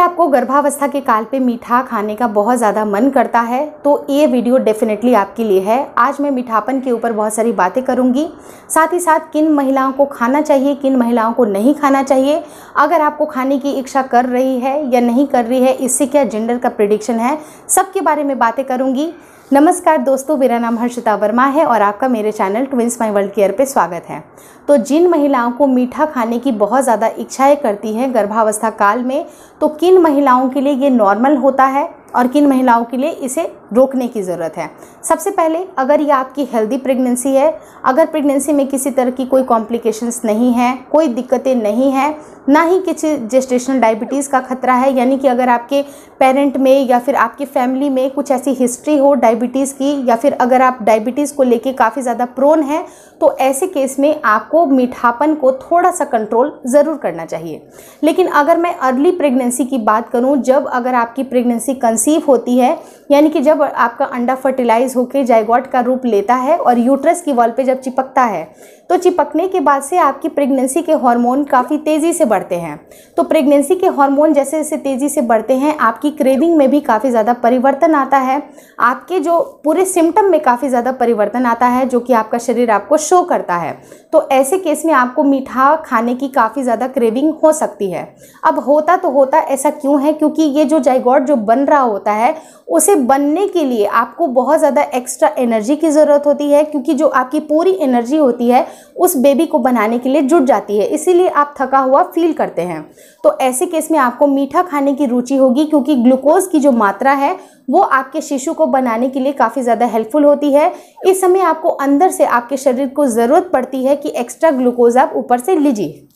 आपको गर्भावस्था के काल पे मीठा खाने का बहुत ज़्यादा मन करता है तो ये वीडियो डेफिनेटली आपके लिए है आज मैं मीठापन के ऊपर बहुत सारी बातें करूँगी साथ ही साथ किन महिलाओं को खाना चाहिए किन महिलाओं को नहीं खाना चाहिए अगर आपको खाने की इच्छा कर रही है या नहीं कर रही है इससे क्या जेंडर का प्रिडिक्शन है सबके बारे में बातें करूँगी नमस्कार दोस्तों मेरा नाम हर्षिता वर्मा है और आपका मेरे channel Twins My World Care पे स्वागत है तो जिन महिलाओं को मीठा खाने की बहुत ज़्यादा इच्छाएं करती हैं गर्भावस्था काल में तो किन महिलाओं के लिए ये नॉर्मल होता है और किन महिलाओं के लिए इसे रोकने की ज़रूरत है सबसे पहले अगर ये आपकी हेल्दी प्रेगनेंसी है अगर प्रेगनेंसी में किसी तरह की कोई कॉम्प्लिकेशंस नहीं है कोई दिक्कतें नहीं है ना ही किसी जेस्टेशनल डायबिटीज़ का खतरा है यानी कि अगर आपके पेरेंट में या फिर आपकी फैमिली में कुछ ऐसी हिस्ट्री हो डायबिटीज़ की या फिर अगर आप डायबिटीज़ को लेके काफ़ी ज़्यादा प्रोन हैं तो ऐसे केस में आपको मीठापन को थोड़ा सा कंट्रोल ज़रूर करना चाहिए लेकिन अगर मैं अर्ली प्रेगनेंसी की बात करूँ जब अगर आपकी प्रेगनेंसी कंसीव होती है यानी कि जब जब आपका अंडा फर्टिलाइज होकर जायगॉट का रूप लेता है और यूट्रस की वॉल पे जब चिपकता है तो चिपकने के बाद से आपकी प्रेगनेंसी के हार्मोन काफ़ी तेज़ी से बढ़ते हैं तो प्रेगनेंसी के हार्मोन जैसे जैसे तेज़ी से बढ़ते हैं आपकी क्रेविंग में भी काफ़ी ज़्यादा परिवर्तन आता है आपके जो पूरे सिम्टम में काफ़ी ज़्यादा परिवर्तन आता है जो कि आपका शरीर आपको शो करता है तो ऐसे केस में आपको मीठा खाने की काफ़ी ज़्यादा क्रेविंग हो सकती है अब होता तो होता ऐसा क्यों है क्योंकि ये जो जाइगॉट जो बन रहा होता है उसे बनने के लिए आपको बहुत ज़्यादा एक्स्ट्रा एनर्जी की ज़रूरत होती है क्योंकि जो आपकी पूरी एनर्जी होती है उस बेबी को बनाने के लिए जुट जाती है इसीलिए आप थका हुआ फील करते हैं तो ऐसे केस में आपको मीठा खाने की रुचि होगी क्योंकि ग्लूकोज की जो मात्रा है वो आपके शिशु को बनाने के लिए काफ़ी ज़्यादा हेल्पफुल होती है इस समय आपको अंदर से आपके शरीर को ज़रूरत पड़ती है कि एक्स्ट्रा ग्लूकोज आप ऊपर से लीजिए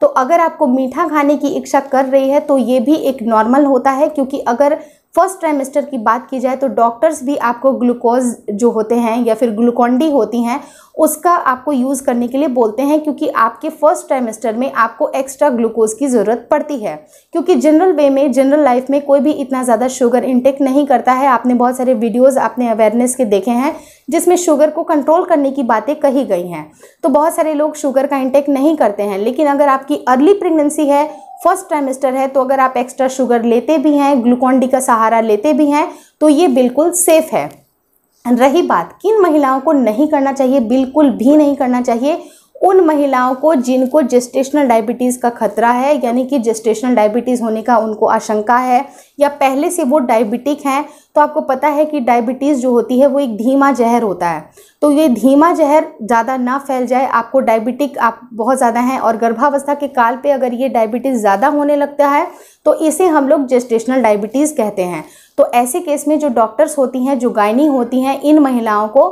तो अगर आपको मीठा खाने की इच्छा कर रही है तो ये भी एक नॉर्मल होता है क्योंकि अगर फर्स्ट ट्राइमेस्टर की बात की जाए तो डॉक्टर्स भी आपको ग्लूकोज जो होते हैं या फिर ग्लूकोंडी होती हैं उसका आपको यूज़ करने के लिए बोलते हैं क्योंकि आपके फर्स्ट ट्राइमेस्टर में आपको एक्स्ट्रा ग्लूकोज की ज़रूरत पड़ती है क्योंकि जनरल वे में जनरल लाइफ में कोई भी इतना ज़्यादा शुगर इंटेक नहीं करता है आपने बहुत सारे वीडियोज़ आपने अवेयरनेस के देखे हैं जिसमें शुगर को कंट्रोल करने की बातें कही गई हैं तो बहुत सारे लोग शुगर का इंटेक नहीं करते हैं लेकिन अगर आपकी अर्ली प्रेगनेंसी है फर्स्ट ट्राइमेस्टर है तो अगर आप एक्स्ट्रा शुगर लेते भी हैं ग्लूकॉन डी का सहारा लेते भी हैं तो ये बिल्कुल सेफ है रही बात किन महिलाओं को नहीं करना चाहिए बिल्कुल भी नहीं करना चाहिए उन महिलाओं को जिनको जेस्टेशनल डायबिटीज़ का खतरा है यानी कि जेस्टेशनल डायबिटीज़ होने का उनको आशंका है या पहले से वो डायबिटिक हैं तो आपको पता है कि डायबिटीज़ जो होती है वो एक धीमा जहर होता है तो ये धीमा जहर ज़्यादा ना फैल जाए आपको डायबिटिक आप बहुत ज़्यादा हैं और गर्भावस्था के काल पर अगर ये डायबिटीज़ ज़्यादा होने लगता है तो इसे हम लोग जेस्टेशनल डायबिटीज़ कहते हैं तो ऐसे केस में जो डॉक्टर्स होती हैं जो गायनी होती हैं इन महिलाओं को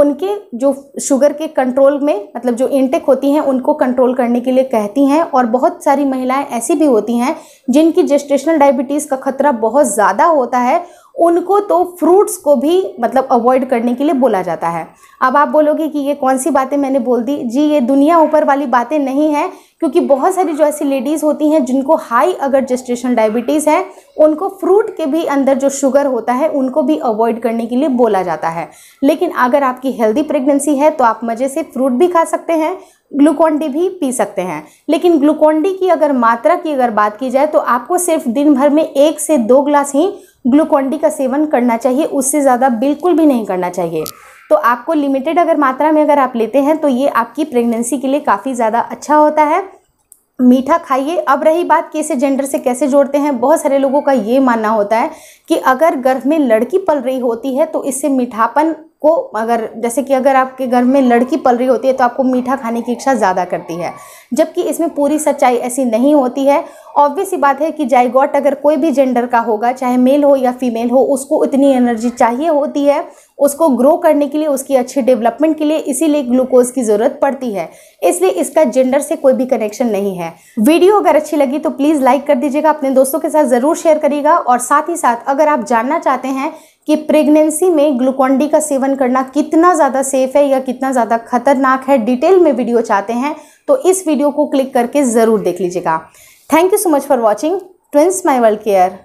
उनके जो शुगर के कंट्रोल में मतलब जो इनटेक होती हैं उनको कंट्रोल करने के लिए कहती हैं और बहुत सारी महिलाएं ऐसी भी होती हैं जिनकी जेस्टेशनल डायबिटीज़ का खतरा बहुत ज़्यादा होता है उनको तो फ्रूट्स को भी मतलब अवॉइड करने के लिए बोला जाता है अब आप बोलोगे कि ये कौन सी बातें मैंने बोल दी जी ये दुनिया ऊपर वाली बातें नहीं हैं क्योंकि बहुत सारी जो ऐसी लेडीज़ होती हैं जिनको हाई अगर जेस्ट्रेशन डायबिटीज़ है उनको फ्रूट के भी अंदर जो शुगर होता है उनको भी अवॉइड करने के लिए बोला जाता है लेकिन अगर आपकी हेल्दी प्रेगनेंसी है तो आप मज़े से फ्रूट भी खा सकते हैं ग्लूकॉन डी भी पी सकते हैं लेकिन ग्लूकॉन डी की अगर मात्रा की अगर बात की जाए तो आपको सिर्फ दिन भर में एक से दो ग्लास ही ग्लूकॉन डी का सेवन करना चाहिए उससे ज़्यादा बिल्कुल भी नहीं करना चाहिए तो आपको लिमिटेड अगर मात्रा में अगर आप लेते हैं तो ये आपकी प्रेगनेंसी के लिए काफ़ी ज़्यादा अच्छा होता है मीठा खाइए अब रही बात कि इसे जेंडर से कैसे जोड़ते हैं बहुत सारे लोगों का ये मानना होता है कि अगर गर्भ में लड़की पल रही होती है तो इससे मीठापन को अगर जैसे कि अगर आपके घर में लड़की पल रही होती है तो आपको मीठा खाने की इच्छा ज़्यादा करती है जबकि इसमें पूरी सच्चाई ऐसी नहीं होती है ऑब्वियस ही बात है कि जाइगॉट अगर कोई भी जेंडर का होगा चाहे मेल हो या फीमेल हो उसको इतनी एनर्जी चाहिए होती है उसको ग्रो करने के लिए उसकी अच्छी डेवलपमेंट के लिए इसीलिए ग्लूकोज की ज़रूरत पड़ती है इसलिए इसका जेंडर से कोई भी कनेक्शन नहीं है वीडियो अगर अच्छी लगी तो प्लीज़ लाइक कर दीजिएगा अपने दोस्तों के साथ ज़रूर शेयर करिएगा और साथ ही साथ अगर आप जानना चाहते हैं कि प्रेगनेंसी में ग्लूकॉन्डी डी का सेवन करना कितना ज़्यादा सेफ है या कितना ज़्यादा खतरनाक है डिटेल में वीडियो चाहते हैं तो इस वीडियो को क्लिक करके ज़रूर देख लीजिएगा thank you so much for watching Twins My World care